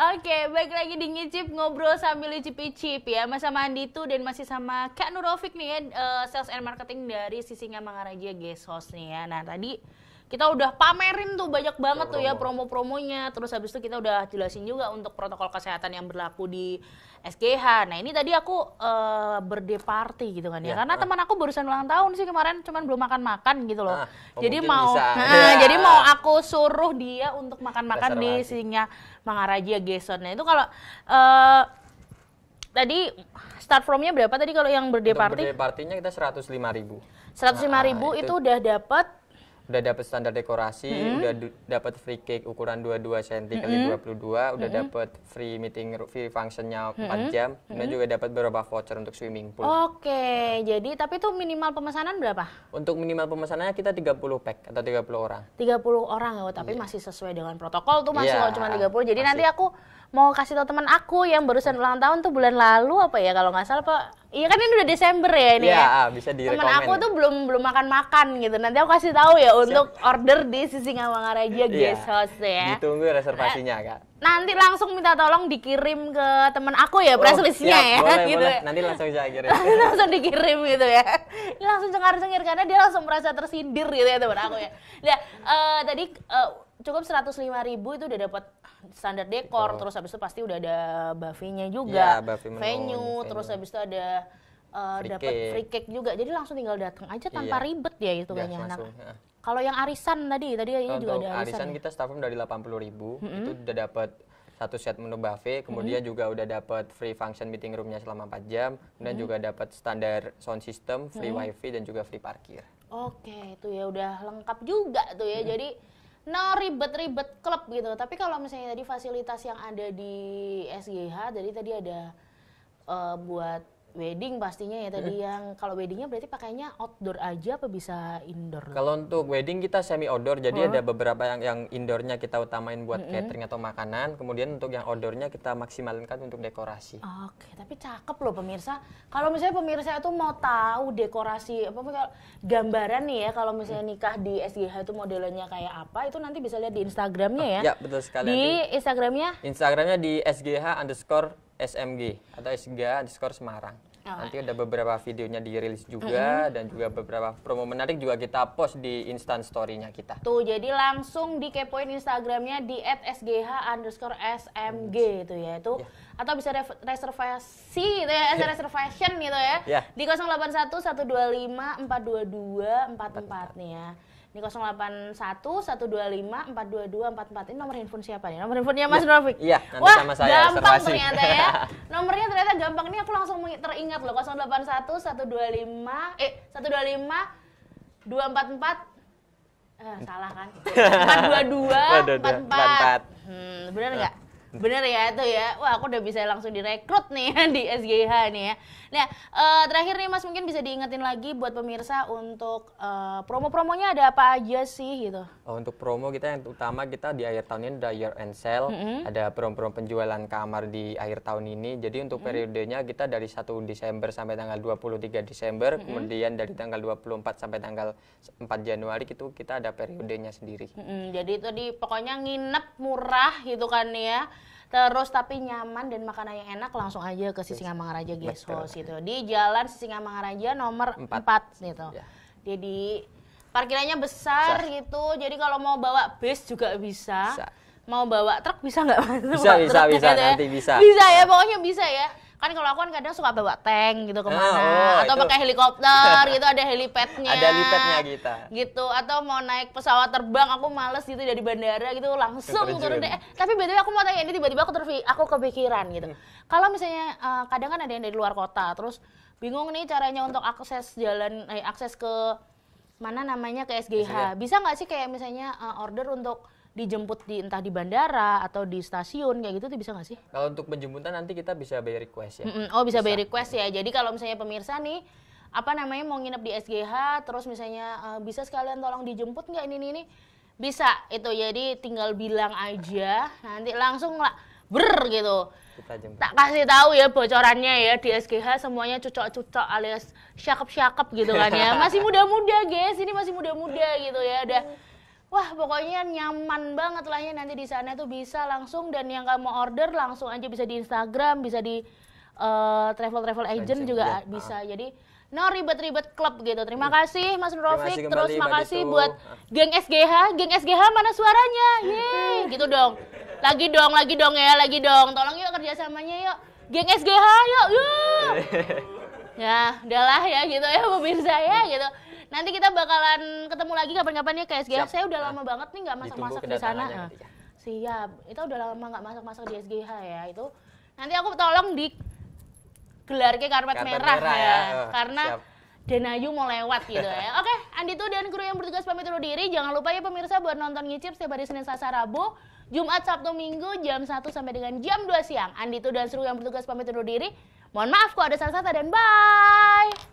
Oke, baik lagi di ngicip ngobrol sambil icip-icip ya. Mas sama Andi itu dan masih sama Kak Nurofik nih ya, uh, sales and marketing dari sisinya Mangaraja Gesos nih ya. Nah, tadi kita udah pamerin tuh banyak banget Promo. tuh ya promo-promonya. Terus habis itu kita udah jelasin juga untuk protokol kesehatan yang berlaku di SGH. Nah ini tadi aku uh, eh, berde party gitu kan ya, ya. karena uh. teman aku barusan ulang tahun sih kemarin, cuman belum makan-makan gitu loh. Uh, jadi mau, Uh, ya. jadi mau aku suruh dia untuk makan-makan di ya Mangaraja Geson. Nah itu kalau uh, tadi start fromnya berapa tadi kalau yang berdeparti berdepartinya party? kita seratus lima ribu. Seratus lima ribu nah, itu, itu udah dapat udah dapat standar dekorasi, mm -hmm. udah dapat free cake ukuran 22 cm mm -hmm. kali 22, udah mm -hmm. dapat free meeting free functionnya mm -hmm. 4 jam, mm -hmm. dan juga dapat beberapa voucher untuk swimming pool. Oke, okay. jadi tapi itu minimal pemesanan berapa? Untuk minimal pemesanannya kita 30 pack atau 30 orang. 30 orang ya, oh, tapi yeah. masih sesuai dengan protokol tuh masih yeah, cuma 30. Jadi masih. nanti aku mau kasih tau teman aku yang barusan ulang tahun tuh bulan lalu apa ya kalau nggak salah Pak Iya kan ini udah Desember ya ini iya, ya. ya. bisa Temen aku ya. tuh belum belum makan-makan gitu. Nanti aku kasih tahu ya untuk Siap. order di Sisi Ngawangaraja iya. Guest House ya. Ditunggu reservasinya, Kak. Nanti langsung minta tolong dikirim ke temen aku ya press oh, listnya ya. Boleh, gitu boleh. Ya. Nanti langsung saya kirim. langsung dikirim gitu ya. Ini langsung cengar-cengir karena dia langsung merasa tersindir gitu ya teman aku ya. Nah, uh, tadi uh, cukup 105 ribu itu udah dapat standar dekor, terus habis itu pasti udah ada buffy nya juga, ya, buffy menu, venue, terus habis itu ada uh, eh, dapat free cake juga. Jadi langsung tinggal datang aja tanpa iya. ribet ya itu kayaknya iya, anak. Ya. Kalau yang arisan tadi, tadi ini juga ada arisan. Arisan ya? kita staffroom from dari 80.000 ribu mm -hmm. itu udah dapat satu set menu buffet, kemudian -hmm. juga udah dapat free function meeting roomnya selama 4 jam, kemudian -hmm. juga dapat standar sound system, free -hmm. wifi dan juga free parkir. Oke, okay, itu ya udah lengkap juga tuh ya. -hmm. Jadi no ribet-ribet klub gitu. Tapi kalau misalnya tadi fasilitas yang ada di SGH, jadi tadi ada uh, buat Wedding pastinya ya tadi yang kalau weddingnya berarti pakainya outdoor aja apa bisa indoor? Kalau untuk wedding kita semi outdoor jadi hmm. ada beberapa yang yang indoornya kita utamain buat hmm. catering atau makanan, kemudian untuk yang outdoornya kita maksimalkan untuk dekorasi. Oke, tapi cakep loh pemirsa. Kalau misalnya pemirsa itu mau tahu dekorasi apa gambaran nih ya kalau misalnya mm. nikah di SGH itu modelnya kayak apa itu nanti bisa lihat di Instagramnya oh, ya. Ya betul sekali. Di Instagramnya? Instagramnya di SGH underscore SMG atau SGA underscore Semarang. Oh. Nanti ada beberapa videonya dirilis juga mm -hmm. dan juga beberapa promo menarik juga kita post di instan story-nya kita. Tuh, jadi langsung dikepoin Instagramnya di @sgh_smg itu ya. Itu yeah atau bisa reservasi gitu ya, iya. reservation gitu ya. Yeah. Di 081 125 422 44 nih ya di 081 125 422 44 ini nomor handphone siapa nih? Nomor handphonenya Mas yeah. Novik. Iya, nanti Wah, sama saya gampang reservasi. ternyata ya. Nomornya ternyata gampang nih aku langsung teringat loh 081 125 eh 125 244 Eh, salah kan? 422 44. 44. Hmm, benar enggak? Bener ya itu ya. Wah, aku udah bisa langsung direkrut nih ya di SGH nih ya. Nah, uh, terakhir nih Mas mungkin bisa diingetin lagi buat pemirsa untuk uh, promo-promonya ada apa aja sih gitu. Oh, untuk promo kita yang utama kita di akhir tahun ini ada year end sale, mm -hmm. ada promo-promo penjualan kamar di akhir tahun ini. Jadi untuk mm -hmm. periodenya kita dari 1 Desember sampai tanggal 23 Desember, mm -hmm. kemudian dari tanggal 24 sampai tanggal 4 Januari itu kita ada periodenya sendiri. Mm -hmm. Jadi itu di pokoknya nginep murah gitu kan ya Terus tapi nyaman dan makanan yang enak langsung aja ke Sisingamangaraja Guest House gitu. Di Jalan Sisingamangaraja nomor 4, 4 gitu. Ya. Jadi parkirannya besar Sah. gitu. Jadi kalau mau bawa bus juga bisa. bisa. Mau bawa truk bisa nggak? Bisa, bisa, bisa, bisa, gitu ya. nanti bisa. Bisa ya, pokoknya bisa ya kan kalau aku kan kadang suka bawa tank gitu kemana oh, atau itu. pakai helikopter gitu ada helipadnya ada helipadnya kita gitu atau mau naik pesawat terbang aku males gitu dari bandara gitu langsung Terjun. turun deh eh, tapi betul aku mau tanya ini tiba-tiba aku terfi aku kepikiran gitu hmm. kalau misalnya uh, kadang kan ada yang dari luar kota terus bingung nih caranya untuk akses jalan eh, akses ke mana namanya ke SGH bisa nggak sih kayak misalnya uh, order untuk dijemput di entah di bandara atau di stasiun kayak gitu tuh bisa nggak sih? Kalau untuk penjemputan nanti kita bisa bayar request ya. Mm hmm Oh bisa, bisa by request ya. Jadi kalau misalnya pemirsa nih apa namanya mau nginep di SGH terus misalnya uh, bisa sekalian tolong dijemput nggak ini ini bisa itu jadi tinggal bilang aja nanti langsung lah ber gitu kita jemput. tak kasih tahu ya bocorannya ya di SGH semuanya cucok-cucok alias syakep-syakep gitu kan ya masih muda-muda guys ini masih muda-muda gitu ya ada Wah pokoknya nyaman banget lah ya nanti di sana tuh bisa langsung dan yang kamu order langsung aja bisa di Instagram, bisa di eh, travel travel agent Agent, juga ya. bisa. Ah. Jadi no ribet-ribet klub gitu. Terima iya. kasih Mas Rofik, terus makasih buat geng SGH, geng SGH mana suaranya? Yeay, gitu dong. Lagi dong, lagi dong ya, lagi dong. Tolong yuk kerjasamanya yuk. Geng SGH yuk, yuk. ya, udahlah ya gitu ya pemirsa ya gitu. Nanti kita bakalan ketemu lagi kapan-kapan ya KSG. Siap. Saya udah nah, lama banget nih nggak masak-masak di sana. Nah. Siap. Itu udah lama nggak masak-masak di SGH ya. Itu nanti aku tolong di gelar ke karpet, karpet merah, merah ya. ya. ya. Oh, Karena Siap. Denayu mau lewat gitu ya. Oke, Andi tuh dan kru yang bertugas pamit undur diri. Jangan lupa ya pemirsa buat nonton ngicip setiap hari Senin, Selasa, Rabu, Jumat, Sabtu, Minggu jam 1 sampai dengan jam 2 siang. Andi tuh dan seru yang bertugas pamit undur diri. Mohon maaf kalau ada salah-salah dan bye.